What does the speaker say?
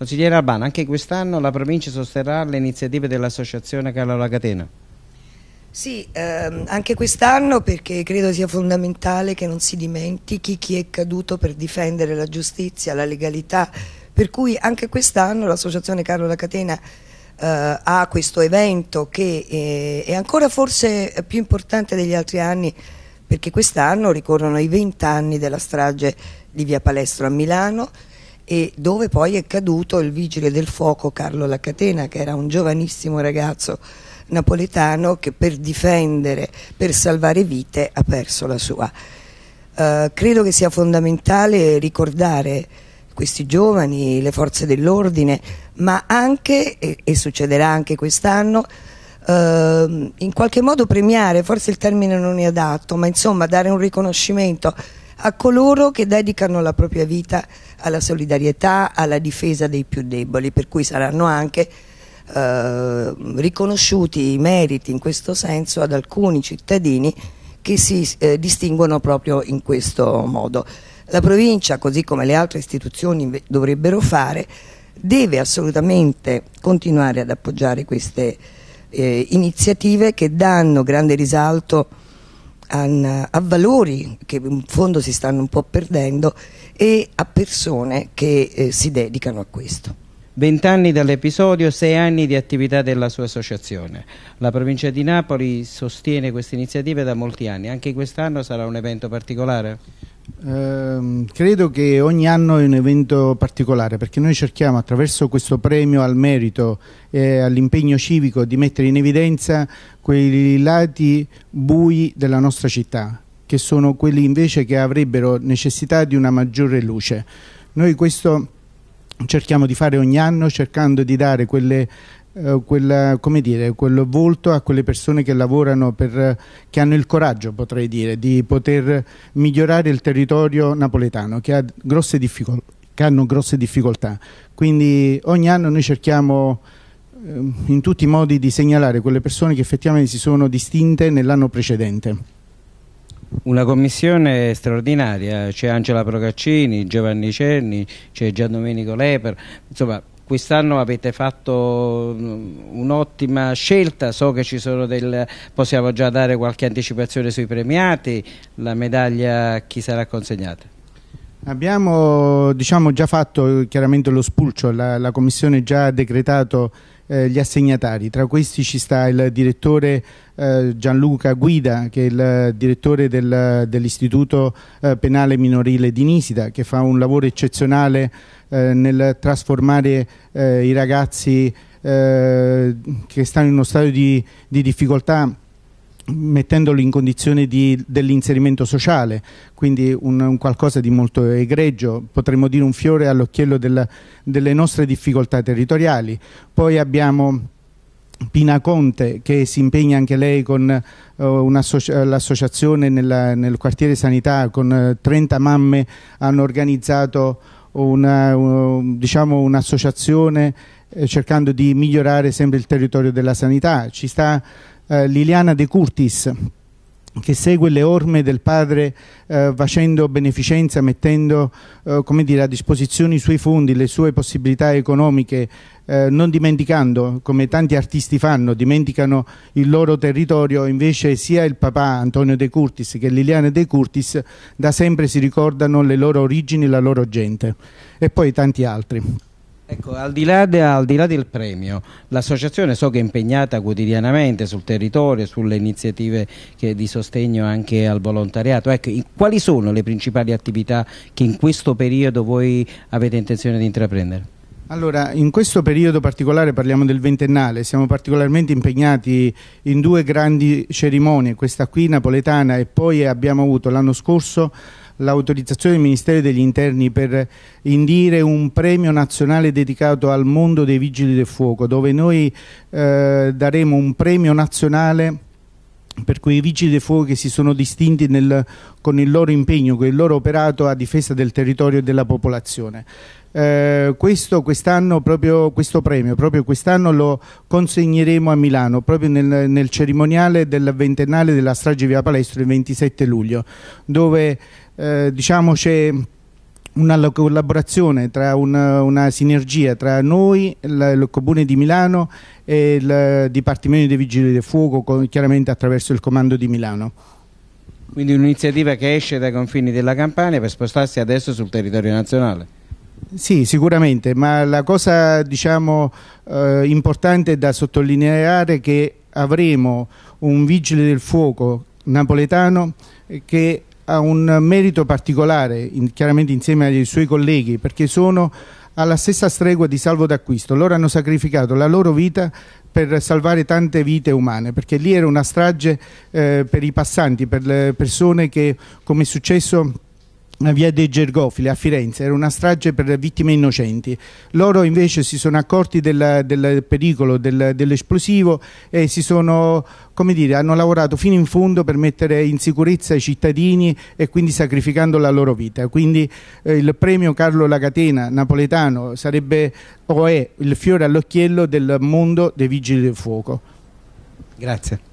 Consigliere Albano, anche quest'anno la provincia sosterrà le iniziative dell'associazione Carlo La Catena. Sì, ehm, anche quest'anno perché credo sia fondamentale che non si dimentichi chi è caduto per difendere la giustizia, la legalità, per cui anche quest'anno l'associazione Carlo La Catena eh, ha questo evento che eh, è ancora forse più importante degli altri anni perché quest'anno ricorrono i 20 anni della strage di Via Palestro a Milano, e dove poi è caduto il vigile del fuoco Carlo Lacatena che era un giovanissimo ragazzo napoletano che per difendere, per salvare vite ha perso la sua. Uh, credo che sia fondamentale ricordare questi giovani, le forze dell'ordine, ma anche, e, e succederà anche quest'anno, uh, in qualche modo premiare, forse il termine non è adatto, ma insomma dare un riconoscimento a coloro che dedicano la propria vita alla solidarietà, alla difesa dei più deboli, per cui saranno anche eh, riconosciuti i meriti in questo senso ad alcuni cittadini che si eh, distinguono proprio in questo modo. La provincia, così come le altre istituzioni dovrebbero fare, deve assolutamente continuare ad appoggiare queste eh, iniziative che danno grande risalto a, a valori che in fondo si stanno un po' perdendo e a persone che eh, si dedicano a questo. Vent'anni dall'episodio, sei anni di attività della sua associazione. La provincia di Napoli sostiene queste iniziative da molti anni. Anche quest'anno sarà un evento particolare? Eh, credo che ogni anno è un evento particolare perché noi cerchiamo attraverso questo premio al merito e all'impegno civico di mettere in evidenza quei lati bui della nostra città che sono quelli invece che avrebbero necessità di una maggiore luce. Noi questo cerchiamo di fare ogni anno cercando di dare quelle eh, quel, dire, quel, volto a quelle persone che lavorano, per, che hanno il coraggio, potrei dire, di poter migliorare il territorio napoletano, che, ha grosse che hanno grosse difficoltà. Quindi ogni anno noi cerchiamo eh, in tutti i modi di segnalare quelle persone che effettivamente si sono distinte nell'anno precedente. Una commissione straordinaria, c'è Angela Procaccini, Giovanni Cerni, c'è Giandomenico Leper, insomma quest'anno avete fatto mm, un'ottima scelta, so che ci sono del, possiamo già dare qualche anticipazione sui premiati, la medaglia chi sarà consegnata? Abbiamo diciamo, già fatto chiaramente lo spulcio, la, la Commissione ha già decretato eh, gli assegnatari. Tra questi ci sta il direttore eh, Gianluca Guida, che è il direttore del, dell'Istituto eh, Penale Minorile di Nisida, che fa un lavoro eccezionale eh, nel trasformare eh, i ragazzi che stanno in uno stato di, di difficoltà mettendolo in condizione di, dell'inserimento sociale, quindi un, un, qualcosa di molto egregio, potremmo dire un fiore all'occhiello del, delle nostre difficoltà territoriali. Poi abbiamo Pina Conte che si impegna anche lei con uh, l'associazione nel, nel quartiere Sanità, con uh, eh, 30 mamme hanno organizzato diciamo un'associazione diciamo, un eh, cercando di migliorare sempre il territorio della sanità. Ci sta eh, Liliana De Curtis che segue le orme del padre eh, facendo beneficenza, mettendo eh, dire, a disposizione i suoi fondi, le sue possibilità economiche, eh, non dimenticando, come tanti artisti fanno, dimenticano il loro territorio, invece sia il papà Antonio De Curtis che Liliana De Curtis da sempre si ricordano le loro origini, la loro gente e poi tanti altri. Ecco, al di, de, al di là, del premio, l'associazione so che è impegnata quotidianamente sul territorio, sulle iniziative che, di sostegno anche al volontariato. Ecco, in, quali sono le principali attività che in questo periodo voi avete intenzione di intraprendere? Allora, in questo periodo particolare parliamo del ventennale, siamo particolarmente impegnati in due grandi cerimonie, questa qui napoletana e poi abbiamo avuto l'anno scorso l'autorizzazione del Ministero degli Interni per indire un premio nazionale dedicato al mondo dei vigili del fuoco, dove noi eh, daremo un premio nazionale per quei vigili del fuoco che si sono distinti nel, con il loro impegno, con il loro operato a difesa del territorio e della popolazione. Eh, questo, proprio, questo premio proprio quest'anno lo consegneremo a Milano proprio nel, nel cerimoniale del ventennale della strage via Palestro il 27 luglio dove eh, diciamo c'è una collaborazione, tra una, una, sinergia tra noi, il, il Comune di Milano e il Dipartimento dei Vigili del Fuoco, con, chiaramente attraverso il Comando di Milano. Quindi un'iniziativa che esce dai confini della Campania per spostarsi adesso sul territorio nazionale. Sì, sicuramente, ma la cosa diciamo, eh, importante da sottolineare è che avremo un vigile del fuoco napoletano che ha un merito particolare, in, chiaramente insieme ai suoi colleghi, perché sono alla stessa stregua di salvo d'acquisto. Loro hanno sacrificato la loro vita per salvare tante vite umane, perché lì era una strage eh, per i passanti, per le persone che, come è successo via dei Gergofili a Firenze era una strage per vittime innocenti loro invece si sono accorti del, del pericolo del, dell'esplosivo e si sono come dire hanno lavorato fino in fondo per mettere in sicurezza i cittadini e quindi sacrificando la loro vita quindi eh, il premio Carlo Lagatena napoletano sarebbe o è il fiore all'occhiello del mondo dei vigili del fuoco grazie